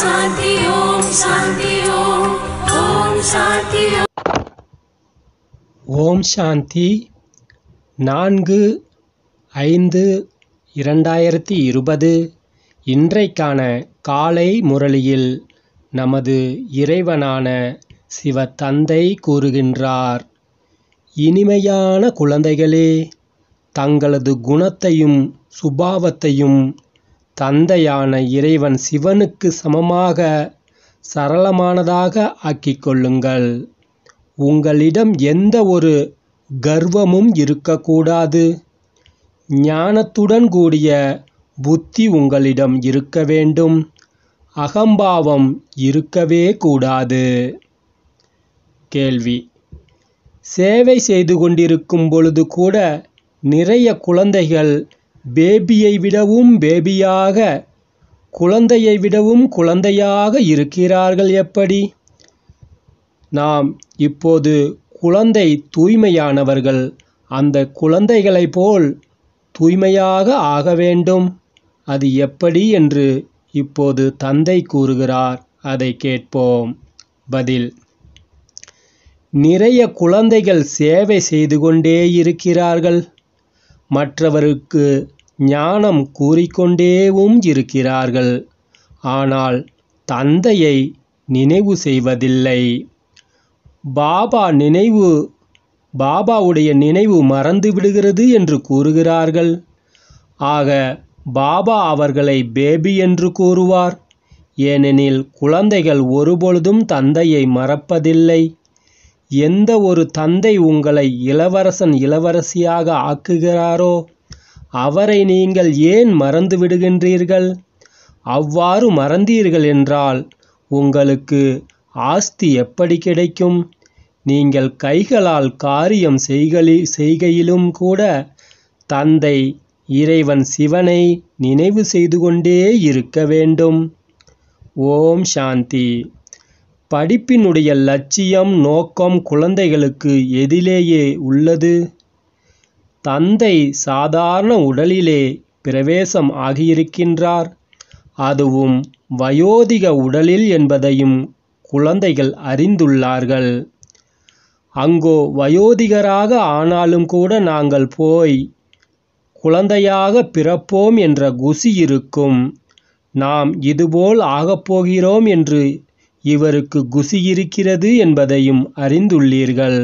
சாந்தி ஓம் சாந்தி ஓம் சாந்தி ஓம் சாந்தி நான்கு ஐந்து இரண்டாயிரத்தி இருபது இன்றைக்கான காலை முரளியில் நமது இறைவனான சிவ தந்தை கூறுகின்றார் இனிமையான குழந்தைகளே தங்களது குணத்தையும் சுபாவத்தையும் தந்தையான இறைவன் சிவனுக்கு சமமாக சரளமானதாக ஆக்கிக் கொள்ளுங்கள் உங்களிடம் எந்த ஒரு கர்வமும் இருக்கக்கூடாது ஞானத்துடன் கூடிய புத்தி உங்களிடம் இருக்க வேண்டும் அகம்பாவம் இருக்கவே கூடாது கேள்வி சேவை செய்து கொண்டிருக்கும் பொழுது கூட நிறைய குழந்தைகள் பேபியை விடவும் பேபியாக குழந்தையை விடவும் குழந்தையாக இருக்கிறார்கள் எப்படி நாம் இப்போது குழந்தை தூய்மையானவர்கள் அந்த குழந்தைகளைப் போல் தூய்மையாக ஆக வேண்டும் அது எப்படி என்று இப்போது தந்தை கூறுகிறார் அதை கேட்போம் பதில் நிறைய குழந்தைகள் சேவை செய்து கொண்டே இருக்கிறார்கள் மற்றவருக்கு ஞானம் கூறிக்கொண்டேவும் இருக்கிறார்கள் ஆனால் தந்தையை நினைவு செய்வதில்லை பாபா நினைவு பாபாவுடைய நினைவு மறந்து விடுகிறது என்று கூறுகிறார்கள் ஆக பாபா அவர்களை பேபி என்று கூறுவார் ஏனெனில் குழந்தைகள் ஒருபொழுதும் தந்தையை மறப்பதில்லை எந்த ஒரு தந்தை உங்களை இளவரசன் இளவரசியாக ஆக்குகிறாரோ அவரை நீங்கள் ஏன் மறந்து விடுகின்றீர்கள் அவ்வாறு மறந்தீர்கள் என்றால் உங்களுக்கு ஆஸ்தி எப்படி கிடைக்கும் நீங்கள் கைகளால் காரியம் செய்களி செய்கையிலும் கூட தந்தை இறைவன் சிவனை நினைவு செய்து கொண்டே இருக்க வேண்டும் ஓம் சாந்தி படிப்பினுடைய லட்சியம் நோக்கம் குழந்தைகளுக்கு எதிலேயே உள்ளது தந்தை சாதாரண உடலிலே பிரவேசம் ஆகியிருக்கின்றார் அதுவும் வயோதிக உடலில் என்பதையும் குழந்தைகள் அறிந்துள்ளார்கள் அங்கோ வயோதிகராக ஆனாலும் கூட நாங்கள் போய் குழந்தையாக பிறப்போம் என்ற குசி இருக்கும் நாம் இதுபோல் ஆகப்போகிறோம் என்று இவருக்கு குசி இருக்கிறது என்பதையும் அறிந்துள்ளீர்கள்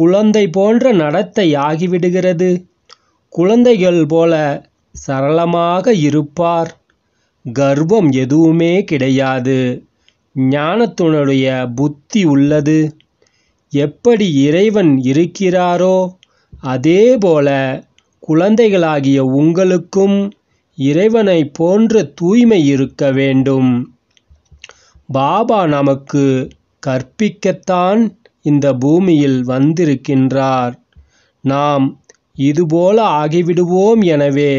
குழந்தை போன்ற நடத்தை ஆகிவிடுகிறது குழந்தைகள் போல சரளமாக இருப்பார் கர்வம் எதுவுமே கிடையாது ஞானத்துனுடைய புத்தி உள்ளது எப்படி இறைவன் இருக்கிறாரோ அதே போல குழந்தைகளாகிய உங்களுக்கும் இறைவனை போன்ற தூய்மை இருக்க வேண்டும் பாபா நமக்கு கற்பிக்கத்தான் இந்த பூமியில் வந்திருக்கின்றார் நாம் இதுபோல ஆகிவிடுவோம் எனவே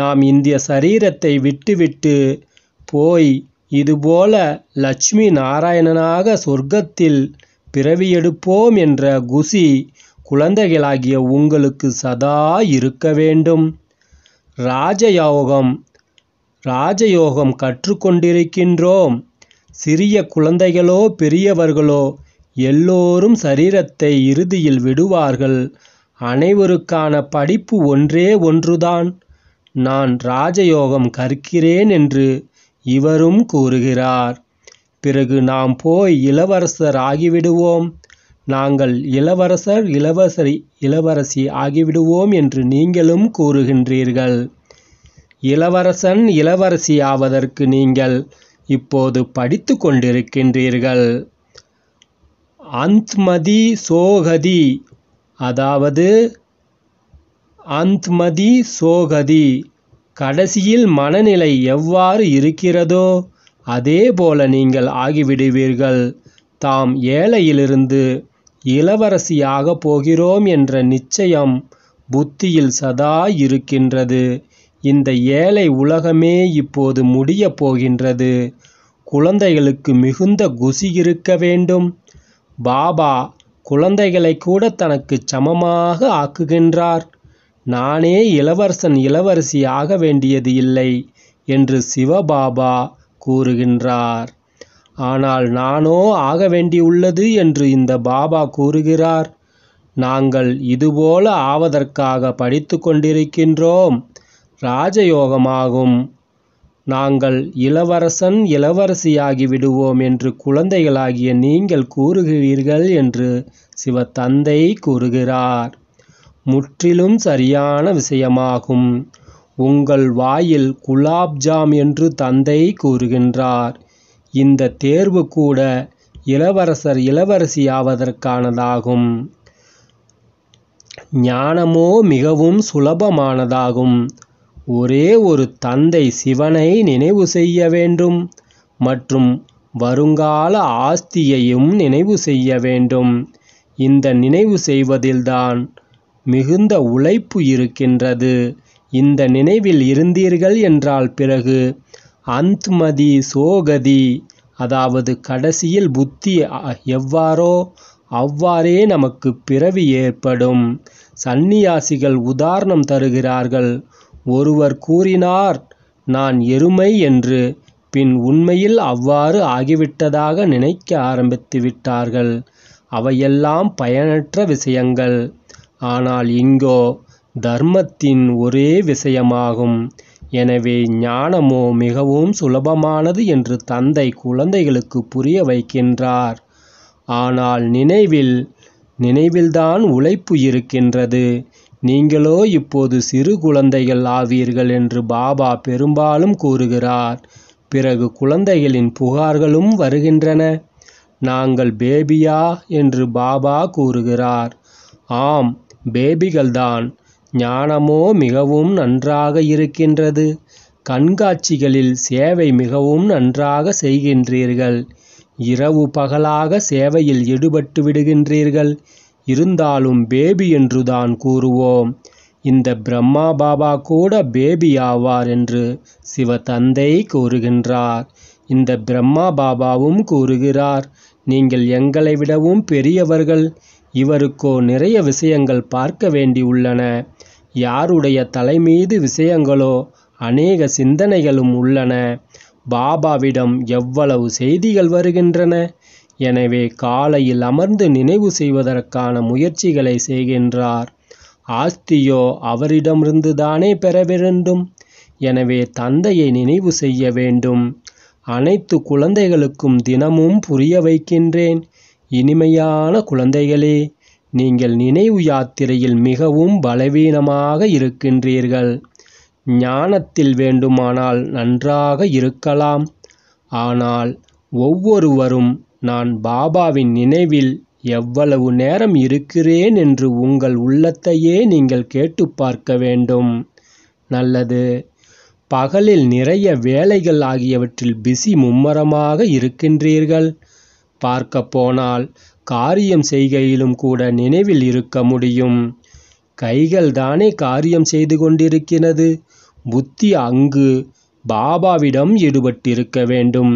நாம் இந்திய சரீரத்தை விட்டுவிட்டு போய் இதுபோல லட்சுமி நாராயணனாக சொர்க்கத்தில் பிறவியெடுப்போம் என்ற குசி குழந்தைகளாகிய உங்களுக்கு சதா இருக்க வேண்டும் ராஜயோகம் ராஜயோகம் கற்றுக்கொண்டிருக்கின்றோம் சிறிய குழந்தைகளோ பெரியவர்களோ எல்லோரும் சரீரத்தை இறுதியில் விடுவார்கள் அனைவருக்கான படிப்பு ஒன்றே ஒன்றுதான் நான் ராஜயோகம் கற்கிறேன் என்று இவரும் கூறுகிறார் பிறகு நாம் போய் இளவரசர் ஆகிவிடுவோம் நாங்கள் இளவரசர் இளவரசரி இளவரசி ஆகிவிடுவோம் என்று நீங்களும் கூறுகின்றீர்கள் இளவரசன் இளவரசி ஆவதற்கு நீங்கள் இப்போது படித்து கொண்டிருக்கின்றீர்கள் அந்த்மதி சோகதி அதாவது அந்த்மதி சோகதி கடைசியில் மனநிலை எவ்வாறு இருக்கிறதோ அதே போல நீங்கள் ஆகிவிடுவீர்கள் தாம் ஏழையிலிருந்து இளவரசியாக போகிறோம் என்ற நிச்சயம் புத்தியில் சதா இருக்கின்றது இந்த ஏழை உலகமே இப்போது முடியப் போகின்றது குழந்தைகளுக்கு மிகுந்த குசி இருக்க வேண்டும் பாபா குழந்தைகளை கூட தனக்கு சமமாக ஆக்குகின்றார் நானே இளவரசன் இளவரசி ஆக வேண்டியது இல்லை என்று சிவபாபா கூறுகின்றார் ஆனால் நானோ ஆக வேண்டியுள்ளது என்று இந்த பாபா கூறுகிறார் நாங்கள் இதுபோல ஆவதற்காக படித்து கொண்டிருக்கின்றோம் ராஜயோகமாகும் நாங்கள் இளவரசன் இளவரசியாகி விடுவோம் என்று குழந்தைகளாகிய நீங்கள் கூறுகிறீர்கள் என்று சிவத்தந்தை கூறுகிறார் முற்றிலும் சரியான விஷயமாகும் உங்கள் வாயில் குலாப்ஜாம் என்று தந்தை கூறுகின்றார் இந்த தேர்வு கூட இளவரசர் இளவரசியாவதற்கானதாகும் ஞானமோ மிகவும் சுலபமானதாகும் ஒரே ஒரு தந்தை சிவனை நினைவு செய்ய வேண்டும் மற்றும் வருங்கால ஆஸ்தியையும் நினைவு செய்ய வேண்டும் இந்த நினைவு செய்வதில்தான் மிகுந்த உழைப்பு இருக்கின்றது இந்த நினைவில் இருந்தீர்கள் என்றால் பிறகு அந்த்மதி சோகதி அதாவது கடைசியில் புத்தி எவ்வாறோ அவ்வாறே நமக்கு பிறவி ஏற்படும் சந்நியாசிகள் உதாரணம் தருகிறார்கள் ஒருவர் கூறினார் நான் எருமை என்று. பின் உண்மையில் அவ்வாறு ஆகிவிட்டதாக நினைக்க ஆரம்பித்து விட்டார்கள். அவையெல்லாம் பயனற்ற விஷயங்கள். ஆனால் இங்கோ தர்மத்தின் ஒரே விஷயமாகும். எனவே ஞானமோ மிகவும் சுலபமானது என்று தந்தை குழந்தைகளுக்கு புரிய வைக்கின்றார். ஆனால் நினைவில் நினைவில்தான் உழைப்பு இருக்கின்றது. நீங்களோ இப்போது சிறு குழந்தைகள் ஆவீர்கள் என்று பாபா பெரும்பாலும் கூறுகிறார் பிறகு குழந்தைகளின் புகார்களும் வருகின்றன நாங்கள் பேபியா என்று பாபா கூறுகிறார் ஆம் பேபிகள்தான் ஞானமோ மிகவும் நன்றாக இருக்கின்றது கண்காட்சிகளில் சேவை மிகவும் நன்றாக செய்கின்றீர்கள் இரவு பகலாக சேவையில் ஈடுபட்டு விடுகின்றீர்கள் இருந்தாலும் பேபி என்றுதான் கூறுவோம் இந்த பிரம்மா பாபா கூட பேபி ஆவார் என்று சிவ தந்தை கூறுகின்றார் இந்த பிரம்மா பாபாவும் கூறுகிறார் நீங்கள் எங்களை விடவும் பெரியவர்கள் இவருக்கோ நிறைய விஷயங்கள் பார்க்க வேண்டியுள்ளன யாருடைய தலைமீது விஷயங்களோ அநேக சிந்தனைகளும் உள்ளன பாபாவிடம் எவ்வளவு செய்திகள் வருகின்றன எனவே காலையில் அமர்ந்து நினைவு செய்வதற்கான முயற்சிகளை செய்கின்றார் ஆஸ்தியோ அவரிடமிருந்து தானே பெற வேண்டும் எனவே தந்தையை நினைவு செய்ய வேண்டும் அனைத்து குழந்தைகளுக்கும் தினமும் புரிய வைக்கின்றேன் இனிமையான குழந்தைகளே நீங்கள் நினைவு யாத்திரையில் மிகவும் பலவீனமாக இருக்கின்றீர்கள் ஞானத்தில் வேண்டுமானால் நன்றாக இருக்கலாம் ஆனால் ஒவ்வொருவரும் நான் பாபாவின் நினைவில் எவ்வளவு நேரம் இருக்கிறேன் என்று உங்கள் உள்ளத்தையே நீங்கள் கேட்டு பார்க்க வேண்டும் நல்லது பகலில் நிறைய வேலைகள் ஆகியவற்றில் பிஸி மும்மரமாக இருக்கின்றீர்கள் பார்க்க போனால் காரியம் செய்கையிலும் கூட நினைவில் இருக்க முடியும் கைகள் தானே காரியம் செய்து கொண்டிருக்கிறது புத்தி அங்கு பாபாவிடம் ஈடுபட்டிருக்க வேண்டும்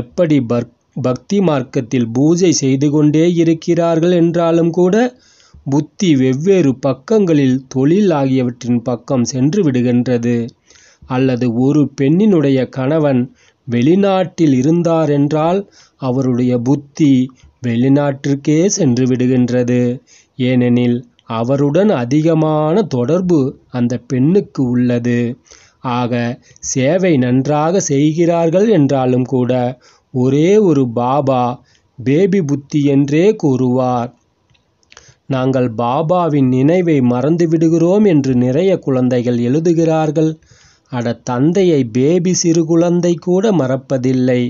எப்படி பர்க் பக்தி மார்க்கத்தில் பூஜை செய்து கொண்டே இருக்கிறார்கள் என்றாலும் கூட புத்தி வெவ்வேறு பக்கங்களில் தொழில் ஆகியவற்றின் பக்கம் சென்று விடுகின்றது அல்லது ஒரு பெண்ணினுடைய கணவன் வெளிநாட்டில் இருந்தார் என்றால் அவருடைய புத்தி வெளிநாட்டிற்கே சென்று விடுகின்றது ஏனெனில் அவருடன் அதிகமான தொடர்பு அந்த பெண்ணுக்கு உள்ளது ஆக சேவை நன்றாக செய்கிறார்கள் என்றாலும் கூட ஒரே ஒரு பாபா பேபி புத்தி என்றே கூறுவார் நாங்கள் பாபாவின் நினைவை மறந்துவிடுகிறோம் என்று நிறைய குழந்தைகள் எழுதுகிறார்கள் அட தந்தையை பேபி சிறு குழந்தை கூட மறப்பதில்லை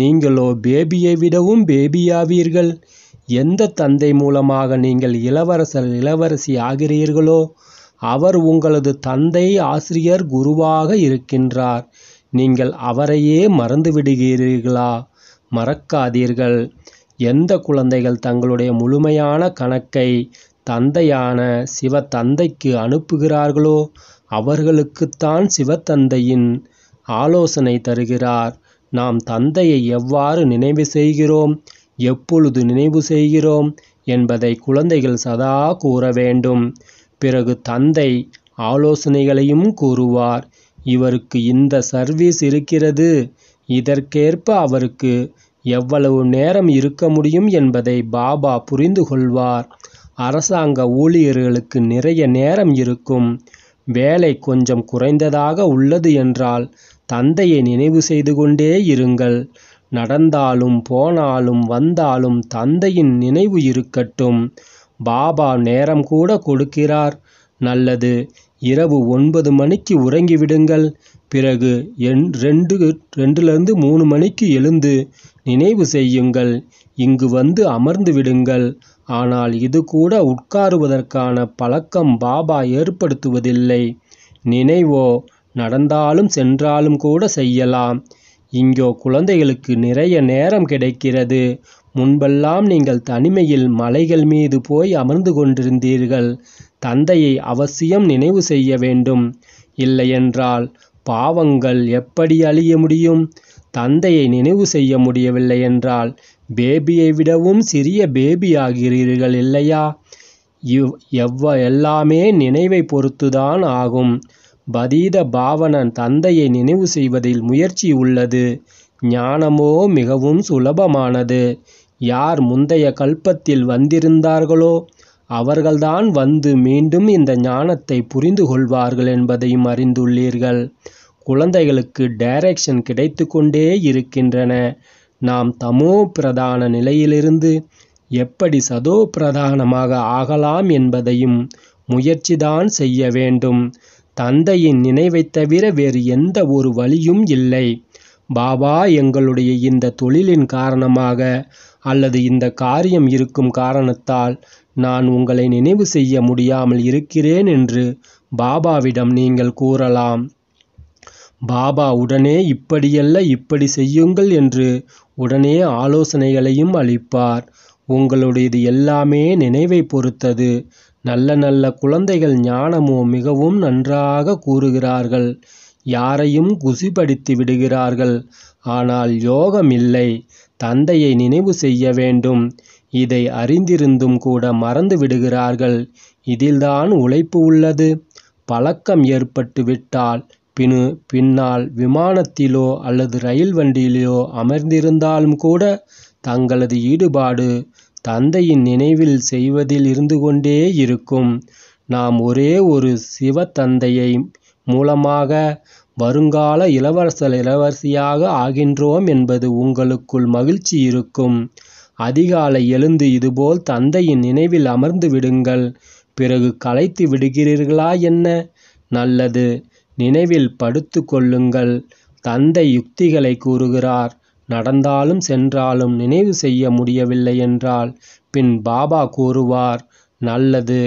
நீங்களோ பேபியை விடவும் பேபியாவீர்கள் எந்த தந்தை மூலமாக நீங்கள் இளவரசர் இளவரசி ஆகிறீர்களோ அவர் உங்களது தந்தை ஆசிரியர் குருவாக இருக்கின்றார் நீங்கள் அவரையே மறந்து விடுகிறீர்களா மறக்காதீர்கள் எந்த குழந்தைகள் தங்களுடைய முழுமையான கணக்கை தந்தையான சிவத்தந்தைக்கு அனுப்புகிறார்களோ அவர்களுக்குத்தான் சிவத்தந்தையின் ஆலோசனை தருகிறார் நாம் தந்தையை எவ்வாறு நினைவு செய்கிறோம் எப்பொழுது நினைவு செய்கிறோம் என்பதை குழந்தைகள் சதா கூற வேண்டும் பிறகு தந்தை ஆலோசனைகளையும் கூறுவார் இவருக்கு இந்த சர்வீஸ் இருக்கிறது இதற்கேற்ப அவருக்கு எவ்வளவு நேரம் இருக்க முடியும் என்பதை பாபா புரிந்து கொள்வார் அரசாங்க ஊழியர்களுக்கு நிறைய நேரம் இருக்கும் வேலை கொஞ்சம் குறைந்ததாக உள்ளது என்றால் தந்தையை நினைவு செய்து கொண்டே இருங்கள் நடந்தாலும் போனாலும் வந்தாலும் தந்தையின் நினைவு இருக்கட்டும் பாபா நேரம் கூட கொடுக்கிறார் நல்லது இரவு ஒன்பது மணிக்கு உறங்கிவிடுங்கள் பிறகு என் ரெண்டு ரெண்டுலேருந்து மூணு மணிக்கு எழுந்து நினைவு செய்யுங்கள் இங்கு வந்து அமர்ந்து விடுங்கள் ஆனால் இது கூட உட்காருவதற்கான பழக்கம் பாபா ஏற்படுத்துவதில்லை நினைவோ நடந்தாலும் சென்றாலும் கூட செய்யலாம் இங்கோ குழந்தைகளுக்கு நிறைய நேரம் கிடைக்கிறது முன்பெல்லாம் நீங்கள் தனிமையில் மலைகள் மீது போய் அமர்ந்து கொண்டிருந்தீர்கள் தந்தையை அவசியம் நினைவு செய்ய வேண்டும் இல்லையென்றால் பாவங்கள் எப்படி அழிய முடியும் தந்தையை நினைவு செய்ய முடியவில்லை என்றால் பேபியை விடவும் சிறிய பேபி ஆகிறீர்கள் இல்லையா இவ் எவ்வ எல்லாமே நினைவை பொறுத்துதான் ஆகும் பதீத பாவனன் தந்தையை நினைவு செய்வதில் முயற்சி உள்ளது ஞானமோ மிகவும் சுலபமானது யார் முந்தைய கல்பத்தில் வந்திருந்தார்களோ அவர்கள்தான் வந்து மீண்டும் இந்த ஞானத்தை புரிந்து கொள்வார்கள் என்பதையும் அறிந்துள்ளீர்கள் குழந்தைகளுக்கு டைரக்ஷன் கிடைத்து கொண்டே இருக்கின்றன நாம் தமோ பிரதான நிலையிலிருந்து எப்படி சதோ பிரதானமாக ஆகலாம் என்பதையும் முயற்சிதான் செய்ய வேண்டும் தந்தையின் நினைவை தவிர வேறு எந்த ஒரு வழியும் இல்லை பாபா எங்களுடைய இந்த தொழிலின் காரணமாக அல்லது இந்த காரியம் இருக்கும் காரணத்தால் நான் உங்களை நினைவு செய்ய முடியாமல் இருக்கிறேன் என்று பாபாவிடம் நீங்கள் கூறலாம் பாபா உடனே இப்படியல்ல இப்படி செய்யுங்கள் என்று உடனே ஆலோசனைகளையும் அளிப்பார் உங்களுடையது எல்லாமே நினைவை பொறுத்தது நல்ல நல்ல குழந்தைகள் ஞானமோ மிகவும் நன்றாக கூறுகிறார்கள் யாரையும் குசிப்படுத்தி விடுகிறார்கள் ஆனால் யோகம் இல்லை தந்தையை நினைவு செய்ய வேண்டும் இதை அறிந்திருந்தும் கூட மறந்து விடுகிறார்கள் இதில்தான் உழைப்பு உள்ளது. பழக்கம் ஏற்பட்டு விட்டால் பின் பின்னால் விமானத்திலோ அல்லது ரயில் வண்டியிலோ அமர்ந்திருந்தாலும் கூட தங்களது ஈடுபாடு தந்தையின் நினைவில் செய்வதில் இருந்து கொண்டே இருக்கும். நாம் ஒரே ஒரு தந்தையை மூலமாக வருங்கால இளவரசர் இளவரசியாக ஆகின்றோம் என்பது உங்களுக்குள் மகிழ்ச்சி இருக்கும். அதிகாலை எழுந்து இதுபோல் தந்தையின் நினைவில் அமர்ந்து விடுங்கள் பிறகு களைத்து விடுகிறீர்களா என்ன நல்லது நினைவில் படுத்து கொள்ளுங்கள் தந்தை யுக்திகளை கூறுகிறார் நடந்தாலும் சென்றாலும் நினைவு செய்ய முடியவில்லை என்றால் பின் பாபா கூறுவார் நல்லது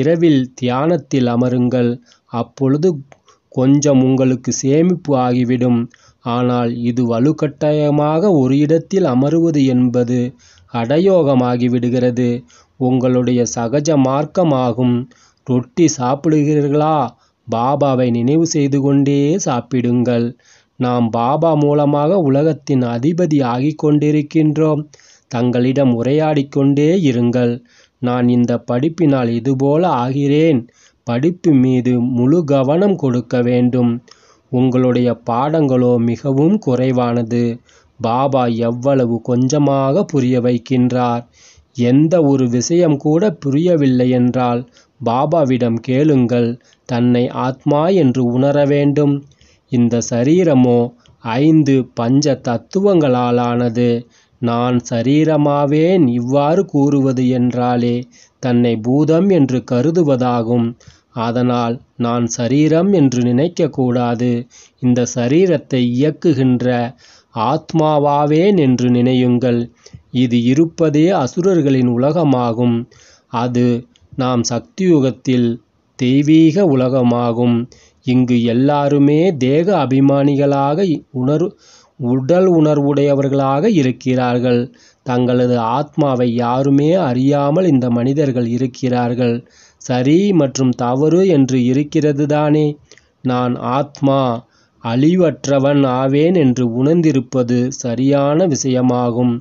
இரவில் தியானத்தில் அமருங்கள் அப்பொழுது கொஞ்சம் உங்களுக்கு சேமிப்பு ஆகிவிடும் ஆனால் இது வலுக்கட்டாயமாக ஒரு இடத்தில் அமருவது என்பது அடயோகமாகிவிடுகிறது உங்களுடைய சகஜ மார்க்கமாகும். ரொட்டி சாப்பிடுகிறீர்களா? பாபாவை நினைவு செய்து கொண்டே சாப்பிடுங்கள். நாம் பாபா மூலமாக உலகத்தின் அதிபதி ஆகிக்கொண்டிருக்கின்றோம். தங்களிடம் உரையாடி கொண்டே இருங்கள். நான் இந்த படிப்பினால் இதுபோல ஆகிறேன். படிப்பு மீது முழு கவனம் கொடுக்க வேண்டும். உங்களுடைய பாடங்களோ மிகவும் குறைவானது பாபா எவ்வளவு கொஞ்சமாக புரிய வைக்கின்றார் எந்த ஒரு விஷயம் கூட புரியவில்லை என்றால் பாபாவிடம் கேளுங்கள் தன்னை ஆத்மா என்று உணர வேண்டும் இந்த சரீரமோ ஐந்து பஞ்ச தத்துவங்களாலானது நான் சரீரமாவேன் இவ்வாறு கூறுவது என்றாலே தன்னை பூதம் என்று கருதுவதாகும் அதனால் நான் சரீரம் என்று நினைக்கக்கூடாது இந்த சரீரத்தை இயக்குகின்ற ஆத்மாவாவேன் என்று நினையுங்கள் இது இருப்பதே அசுரர்களின் உலகமாகும் அது நாம் சக்தியுகத்தில் தெய்வீக உலகமாகும் இங்கு எல்லாருமே தேக அபிமானிகளாக உணர் உடல் உணர்வுடையவர்களாக இருக்கிறார்கள் தங்களது ஆத்மாவை யாருமே அறியாமல் இந்த மனிதர்கள் இருக்கிறார்கள் சரி மற்றும் தவறு என்று இருக்கிறது தானே நான் ஆத்மா அழிவற்றவன் ஆவேன் என்று உணர்ந்திருப்பது சரியான விஷயமாகும்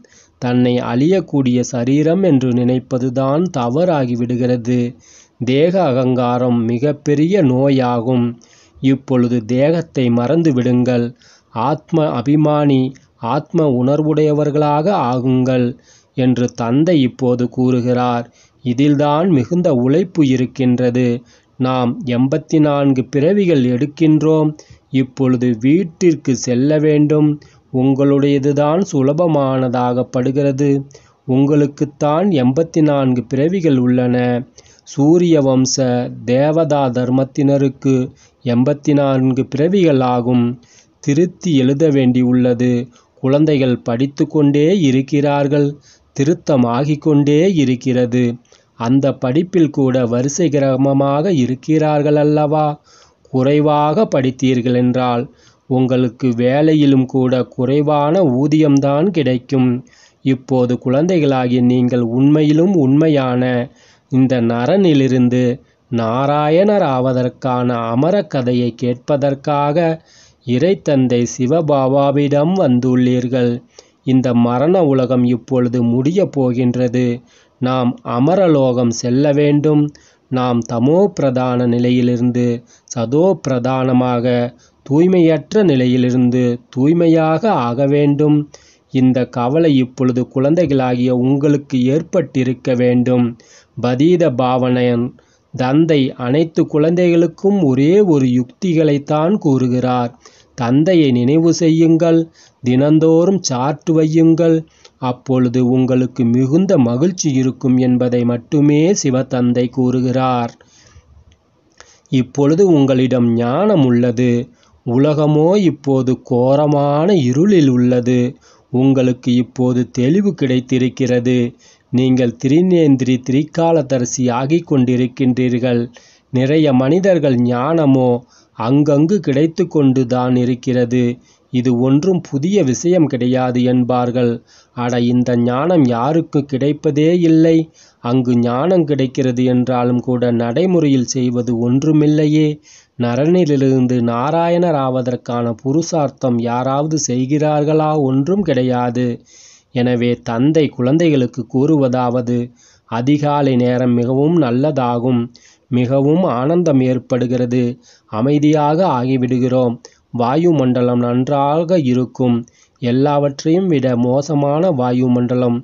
தன்னை அழியக்கூடிய சரீரம் என்று நினைப்பதுதான் தவறாகிவிடுகிறது தேக அகங்காரம் மிகப்பெரிய நோயாகும் இப்பொழுது தேகத்தை மறந்து விடுங்கள் ஆத்ம அபிமானி ஆத்ம உணர்வுடையவர்களாக ஆகுங்கள் என்று தந்தை இப்போது கூறுகிறார் இதில்தான் மிகுந்த உழைப்பு இருக்கின்றது நாம் எண்பத்தி நான்கு பிறவிகள் எடுக்கின்றோம் இப்பொழுது வீட்டிற்கு செல்ல வேண்டும் உங்களுடையதுதான் சுலபமானதாகப்படுகிறது உங்களுக்குத்தான் எண்பத்தி நான்கு பிறவிகள் உள்ளன சூரிய வம்ச தேவதா தர்மத்தினருக்கு எண்பத்தி நான்கு பிறவிகள் ஆகும் திருத்தி எழுத வேண்டியுள்ளது குழந்தைகள் படித்து கொண்டே இருக்கிறார்கள் திருத்தமாகிக் கொண்டே இருக்கிறது அந்த படிப்பில் கூட வரிசை கிரமமாக இருக்கிறார்கள் அல்லவா குறைவாக படித்தீர்கள் என்றால் உங்களுக்கு வேலையிலும் கூட குறைவான ஊதியம்தான் கிடைக்கும் இப்போது குழந்தைகளாகி நீங்கள் உண்மையிலும் உண்மையான இந்த நரனிலிருந்து நாராயணர் ஆவதற்கான அமர கதையை கேட்பதற்காக இறைத்தந்தை சிவபாபாவிடம் வந்துள்ளீர்கள் இந்த மரண உலகம் இப்பொழுது முடிய போகின்றது நாம் அமரலோகம் செல்ல வேண்டும் நாம் தமோ பிரதான நிலையிலிருந்து சதோ பிரதானமாக தூய்மையற்ற நிலையிலிருந்து தூய்மையாக ஆக வேண்டும் இந்த கவலை இப்பொழுது குழந்தைகளாகிய உங்களுக்கு ஏற்பட்டிருக்க வேண்டும் பதீத பாவனையன் தந்தை அனைத்து குழந்தைகளுக்கும் ஒரே ஒரு யுக்திகளைத்தான் கூறுகிறார் தந்தையை நினைவு செய்யுங்கள் தினந்தோறும் சாற்று வையுங்கள் அப்பொழுது உங்களுக்கு மிகுந்த மகிழ்ச்சி இருக்கும் என்பதை மட்டுமே சிவத்தந்தை கூறுகிறார் இப்பொழுது உங்களிடம் ஞானம் உள்ளது உலகமோ இப்போது கோரமான இருளில் உள்ளது உங்களுக்கு இப்போது தெளிவு கிடைத்திருக்கிறது நீங்கள் திரிநேந்திரி திரிகாலதரிசி ஆகிக் கொண்டிருக்கின்றீர்கள் நிறைய மனிதர்கள் ஞானமோ அங்கங்கு கிடைத்து கொண்டு தான் இருக்கிறது இது ஒன்றும் புதிய விஷயம் கிடையாது என்பார்கள். அட இந்த ஞானம் யாருக்கு கிடைப்பதே இல்லை. அங்கு ஞானம் கிடைக்கிறது என்றாலும் கூட நடைமுறையில் செய்வது ஒன்றுமில்லையே. நரனிலிருந்து நாராயணர் ஆவதற்கான புருஷார்த்தம் யாராவது செய்கிறார்களா? ஒன்றும் கிடையாது. எனவே தந்தை குழந்தைகளுக்கு கூறுவதாவது அதிகாலை நேரம் மிகவும் நல்லதாகும். மிகவும் ஆனந்தம் ஏற்படுகிறது. அமைதியாக ஆகிவிடுகிறோம். வாயுமண்டலம் நன்றாக இருக்கும். எல்லாவற்றையும் விட மோசமான வாயுமண்டலம்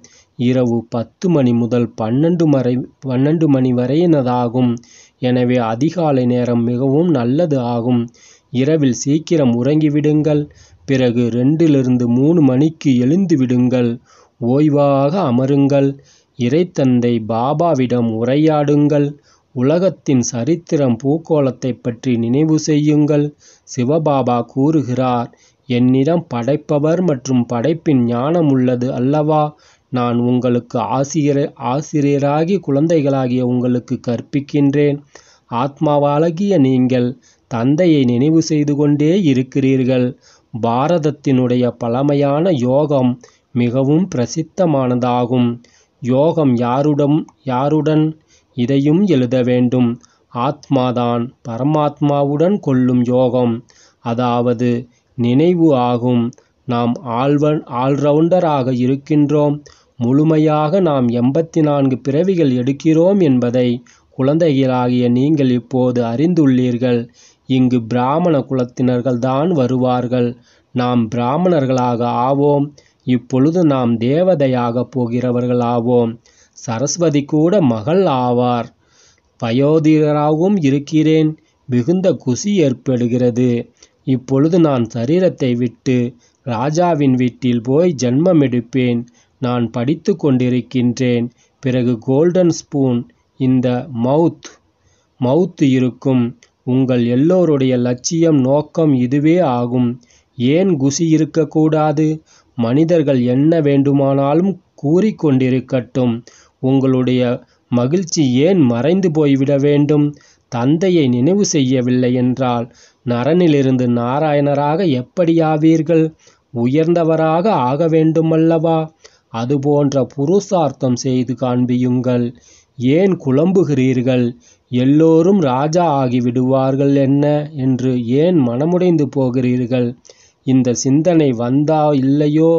இரவு பத்து மணி முதல் பன்னெண்டு பன்னெண்டு மணி வரையினதாகும். எனவே அதிகாலை நேரம் மிகவும் நல்லது ஆகும். இரவில் சீக்கிரம் உறங்கிவிடுங்கள். பிறகு ரெண்டிலிருந்து மூணு மணிக்கு எழுந்து விடுங்கள். ஓய்வாக அமருங்கள். இறைத்தந்தை பாபாவிடம் உரையாடுங்கள். உலகத்தின் சரித்திரம் பூகோளத்தை பற்றி நினைவு செய்யுங்கள். சிவபாபா கூறுகிறார் என்னிடம் படைப்பவர் மற்றும் படைப்பின் ஞானம் உள்ளது அல்லவா நான் உங்களுக்கு ஆசிரியர் ஆசிரியராகி குழந்தைகளாகிய உங்களுக்கு கற்பிக்கின்றேன். ஆத்மாவாலகிய நீங்கள் தந்தையை நினைவு செய்து கொண்டே இருக்கிறீர்கள். பாரதத்தினுடைய பழமையான யோகம் மிகவும் பிரசித்தமானதாகும். யோகம் யாருடன் இதையும் எழுத வேண்டும் ஆத்மாதான் பரமாத்மாவுடன் கொள்ளும் யோகம் அதாவது நினைவு ஆகும் நாம் ஆல்வன் ஆல்ரவுண்டராக இருக்கின்றோம் முழுமையாக நாம் எண்பத்தி நான்கு பிறவிகள் எடுக்கிறோம் என்பதை குழந்தைகளாகிய நீங்கள் இப்போது அறிந்துள்ளீர்கள் இங்கு பிராமண குலத்தினர்கள் தான் வருவார்கள் நாம் பிராமணர்களாக ஆவோம் இப்பொழுது நாம் தேவதையாக போகிறவர்கள் ஆவோம் சரஸ்வதி கூட மகள் ஆவார் வயோதிகராகவும் இருக்கிறேன் மிகுந்த குசி ஏற்படுகிறது இப்பொழுது நான் சரீரத்தை விட்டு ராஜாவின் வீட்டில் போய் எடுப்பேன் நான் படித்து கொண்டிருக்கின்றேன் பிறகு கோல்டன் ஸ்பூன் இந்த மவுத் மவுத் இருக்கும் உங்கள் எல்லோருடைய லட்சியம் நோக்கம் இதுவே ஆகும் ஏன் குசி இருக்கக்கூடாது மனிதர்கள் என்ன வேண்டுமானாலும் கூறிக்கொண்டிருக்கட்டும் உங்களுடைய மகிழ்ச்சி ஏன் மறைந்து போய்விட வேண்டும் தந்தையை நினைவு செய்யவில்லை என்றால் நரனிலிருந்து நாராயணராக எப்படியாவீர்கள் உயர்ந்தவராக ஆக வேண்டுமல்லவா அதுபோன்ற புருஷார்த்தம் செய்து காண்பியுங்கள் ஏன் குழம்புகிறீர்கள் எல்லோரும் ராஜா ஆகிவிடுவார்கள் என்ன என்று ஏன் மனமுடைந்து போகிறீர்கள் இந்த சிந்தனை வந்தா இல்லையோ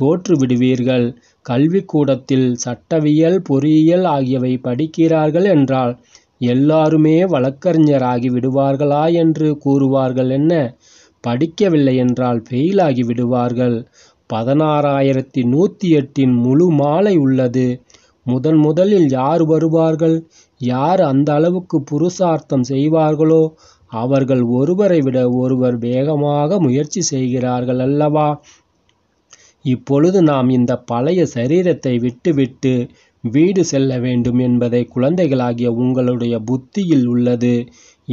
தோற்றுவிடுவீர்கள் கல்விக்கூடத்தில் சட்டவியல் பொறியியல் ஆகியவை படிக்கிறார்கள் என்றால் எல்லாருமே வழக்கறிஞராகி விடுவார்களா என்று கூறுவார்கள் என்ன படிக்கவில்லை என்றால் ஃபெயிலாகி விடுவார்கள் பதினாறாயிரத்தி நூற்றி எட்டின் முழு மாலை உள்ளது முதன் முதலில் யார் வருவார்கள் யார் அந்த அளவுக்கு புருஷார்த்தம் செய்வார்களோ அவர்கள் ஒருவரை விட ஒருவர் வேகமாக முயற்சி செய்கிறார்கள் அல்லவா இப்பொழுது நாம் இந்த பழைய சரீரத்தை விட்டுவிட்டு வீடு செல்ல வேண்டும் என்பதை குழந்தைகளாகிய உங்களுடைய புத்தியில் உள்ளது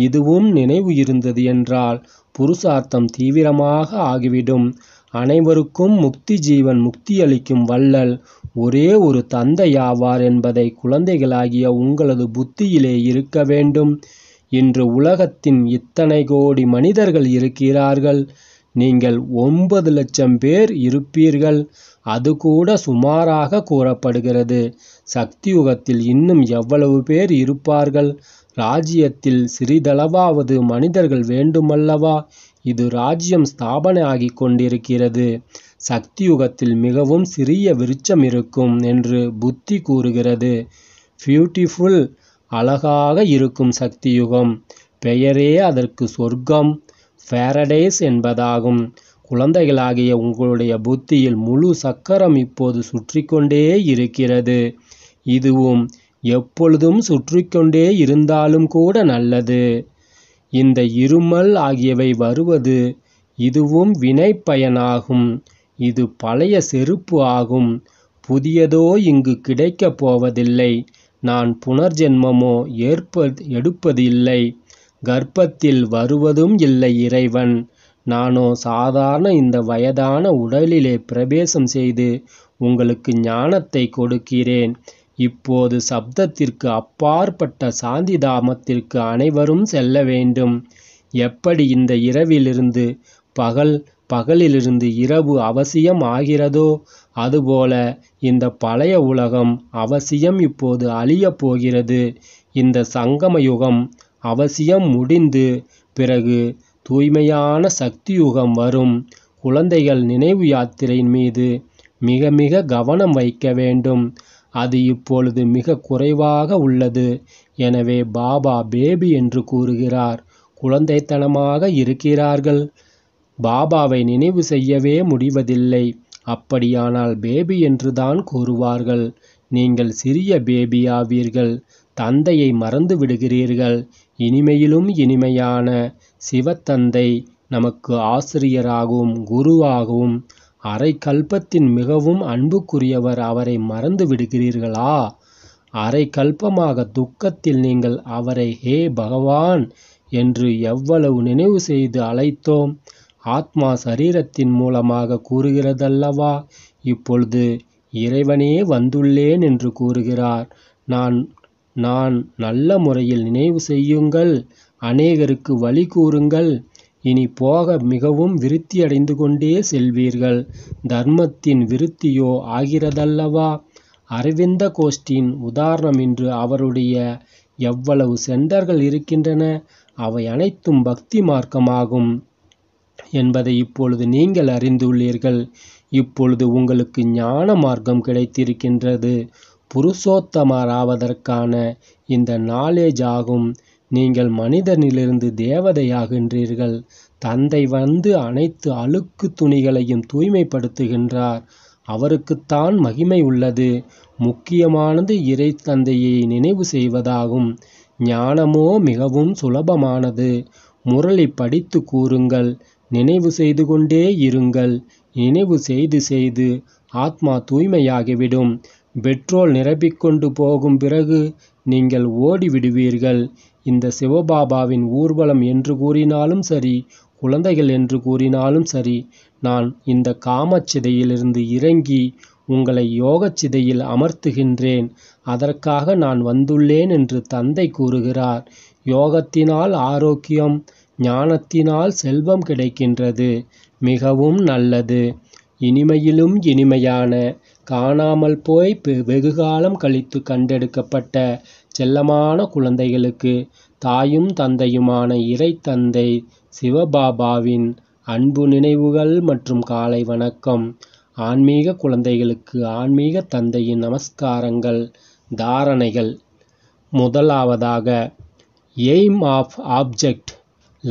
இதுவும் நினைவு இருந்தது என்றால் புருஷார்த்தம் தீவிரமாக ஆகிவிடும் அனைவருக்கும் முக்தி ஜீவன் முக்தியளிக்கும் வள்ளல் ஒரே ஒரு தந்தையாவார் என்பதை குழந்தைகளாகிய உங்களது புத்தியிலே இருக்க வேண்டும் இன்று உலகத்தின் இத்தனை கோடி மனிதர்கள் இருக்கிறார்கள் நீங்கள் ஒன்பது லட்சம் பேர் இருப்பீர்கள் அது கூட சுமாராக கூறப்படுகிறது சக்தியுகத்தில் இன்னும் எவ்வளவு பேர் இருப்பார்கள் ராஜ்யத்தில் சிறிதளவாவது மனிதர்கள் வேண்டுமல்லவா இது ராஜ்யம் ஸ்தாபனையாகி கொண்டிருக்கிறது கொண்டிருக்கிறது சக்தியுகத்தில் மிகவும் சிறிய விருட்சம் இருக்கும் என்று புத்தி கூறுகிறது பியூட்டிஃபுல் அழகாக இருக்கும் சக்தியுகம் பெயரே அதற்கு சொர்க்கம் ஃபேரடேஸ் என்பதாகும் குழந்தைகளாகிய உங்களுடைய புத்தியில் முழு சக்கரம் இப்போது சுற்றி கொண்டே இருக்கிறது இதுவும் எப்பொழுதும் சுற்றி கொண்டே இருந்தாலும் கூட நல்லது இந்த இருமல் ஆகியவை வருவது இதுவும் வினை பயனாகும் இது பழைய செருப்பு ஆகும் புதியதோ இங்கு கிடைக்கப் போவதில்லை நான் புனர்ஜென்மமோ ஏற்ப எடுப்பதில்லை கர்ப்பத்தில் வருவதும் இல்லை இறைவன் நானோ சாதாரண இந்த வயதான உடலிலே பிரவேசம் செய்து உங்களுக்கு ஞானத்தை கொடுக்கிறேன் இப்போது சப்தத்திற்கு அப்பாற்பட்ட சாந்தி தாமத்திற்கு அனைவரும் செல்ல வேண்டும் எப்படி இந்த இரவிலிருந்து பகல் பகலிலிருந்து இரவு அவசியம் ஆகிறதோ அதுபோல இந்த பழைய உலகம் அவசியம் இப்போது அழியப் போகிறது இந்த சங்கம யுகம் அவசியம் முடிந்து பிறகு தூய்மையான சக்தியுகம் வரும் குழந்தைகள் நினைவு யாத்திரையின் மீது மிக மிக கவனம் வைக்க வேண்டும் அது இப்பொழுது மிக குறைவாக உள்ளது எனவே பாபா பேபி என்று கூறுகிறார் குழந்தைத்தனமாக இருக்கிறார்கள் பாபாவை நினைவு செய்யவே முடிவதில்லை அப்படியானால் பேபி என்றுதான் கூறுவார்கள் நீங்கள் சிறிய பேபி ஆவீர்கள் தந்தையை மறந்து விடுகிறீர்கள் இனிமையிலும் இனிமையான சிவத்தந்தை நமக்கு ஆசிரியராகவும் குருவாகவும் அரை கல்பத்தின் மிகவும் அன்புக்குரியவர் அவரை மறந்து விடுகிறீர்களா அரை கல்பமாக துக்கத்தில் நீங்கள் அவரை ஹே பகவான் என்று எவ்வளவு நினைவு செய்து அழைத்தோம் ஆத்மா சரீரத்தின் மூலமாக கூறுகிறதல்லவா இப்பொழுது இறைவனே வந்துள்ளேன் என்று கூறுகிறார் நான் நான் நல்ல முறையில் நினைவு செய்யுங்கள் அநேகருக்கு வழி கூறுங்கள் இனி போக மிகவும் விருத்தியடைந்து கொண்டே செல்வீர்கள் தர்மத்தின் விருத்தியோ ஆகிறதல்லவா அரவிந்த கோஷ்டின் உதாரணம் இன்று அவருடைய எவ்வளவு சென்டர்கள் இருக்கின்றன அவை அனைத்தும் பக்தி மார்க்கமாகும் என்பதை இப்பொழுது நீங்கள் அறிந்துள்ளீர்கள் இப்பொழுது உங்களுக்கு ஞான மார்க்கம் கிடைத்திருக்கின்றது புருஷோத்தமராவதற்கான இந்த நாலேஜ் ஆகும் நீங்கள் மனிதனிலிருந்து தேவதையாகின்றீர்கள் தந்தை வந்து அனைத்து அழுக்கு துணிகளையும் தூய்மைப்படுத்துகின்றார் அவருக்குத்தான் மகிமை உள்ளது முக்கியமானது இறை தந்தையை நினைவு செய்வதாகும் ஞானமோ மிகவும் சுலபமானது முரளி படித்து கூறுங்கள் நினைவு செய்து கொண்டே இருங்கள் நினைவு செய்து செய்து ஆத்மா தூய்மையாகிவிடும் பெட்ரோல் நிரப்பிக்கொண்டு போகும் பிறகு நீங்கள் ஓடிவிடுவீர்கள் இந்த சிவபாபாவின் ஊர்வலம் என்று கூறினாலும் சரி குழந்தைகள் என்று கூறினாலும் சரி நான் இந்த காமச்சிதையிலிருந்து இறங்கி உங்களை யோகச் சிதையில் அமர்த்துகின்றேன். அதற்காக நான் வந்துள்ளேன் என்று தந்தை கூறுகிறார். யோகத்தினால் ஆரோக்கியம் ஞானத்தினால் செல்வம் கிடைக்கின்றது. மிகவும் நல்லது. இனிமையிலும் இனிமையான காணாமல் போய் வெகுகாலம் கழித்து கண்டெடுக்கப்பட்ட செல்லமான குழந்தைகளுக்கு தாயும் தந்தையுமான இறை தந்தை சிவபாபாவின் அன்பு நினைவுகள் மற்றும் காலை வணக்கம் ஆன்மீக குழந்தைகளுக்கு ஆன்மீக தந்தையின் நமஸ்காரங்கள் தாரணைகள் முதலாவதாக எய்ம் ஆஃப் ஆப்ஜெக்ட்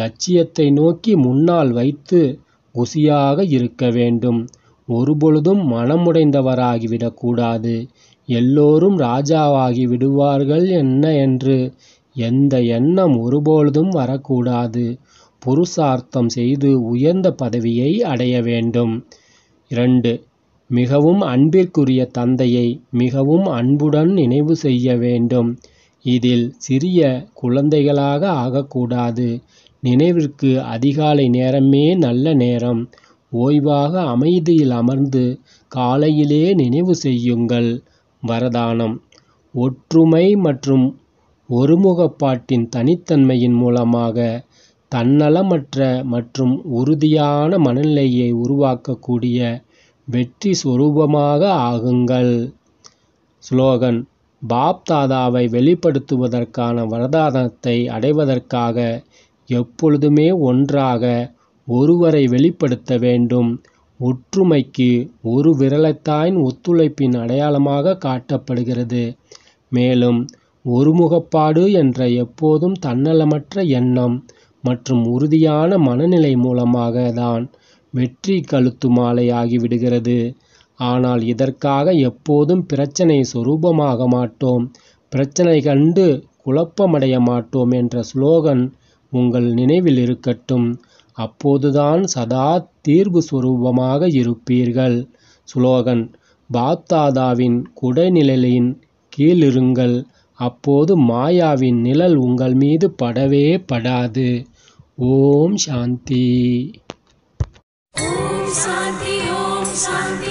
லட்சியத்தை நோக்கி முன்னால் வைத்து குசியாக இருக்க வேண்டும் ஒருபொழுதும் மனமுடைந்தவராகிவிடக்கூடாது எல்லோரும் ராஜாவாகி விடுவார்கள் என்ன என்று எந்த எண்ணம் ஒருபொழுதும் வரக்கூடாது. புருஷார்த்தம் செய்து உயர்ந்த பதவியை அடைய வேண்டும். இரண்டு மிகவும் அன்பிற்குரிய தந்தையை மிகவும் அன்புடன் நினைவு செய்ய வேண்டும். இதில் சிறிய குழந்தைகளாக ஆகக்கூடாது. நினைவிற்கு அதிகாலை நேரமே நல்ல நேரம். ஓய்வாக அமைதியில் அமர்ந்து காலையிலே நினைவு செய்யுங்கள் வரதானம் ஒற்றுமை மற்றும் ஒருமுகப்பாட்டின் தனித்தன்மையின் மூலமாக தன்னலமற்ற மற்றும் உறுதியான மனநிலையை உருவாக்கக்கூடிய வெற்றி சுரூபமாக ஆகுங்கள் ஸ்லோகன் பாப் தாதாவை வெளிப்படுத்துவதற்கான வரதானத்தை அடைவதற்காக எப்பொழுதுமே ஒன்றாக ஒருவரை வெளிப்படுத்த வேண்டும். ஒற்றுமைக்கு ஒரு விரலத்தாயின் ஒத்துழைப்பின் அடையாளமாக காட்டப்படுகிறது. மேலும் ஒருமுகப்பாடு என்ற எப்போதும் தன்னலமற்ற எண்ணம் மற்றும் உறுதியான மனநிலை மூலமாக தான் வெற்றி மாலை ஆகிவிடுகிறது. ஆனால் இதற்காக எப்போதும் பிரச்சனை சொரூபமாக மாட்டோம் பிரச்சனை கண்டு குழப்பமடைய மாட்டோம் என்ற ஸ்லோகன் உங்கள் நினைவில் இருக்கட்டும். அப்போதுதான் சதா தீர்வு சுரூபமாக இருப்பீர்கள் சுலோகன் பாப்தாதாவின் குடைநிழலின் கீழிருங்கள் அப்போது மாயாவின் நிழல் உங்கள் மீது படவே படாது ஓம் சாந்தி ஓம் சாந்தி ஓம் சாந்தி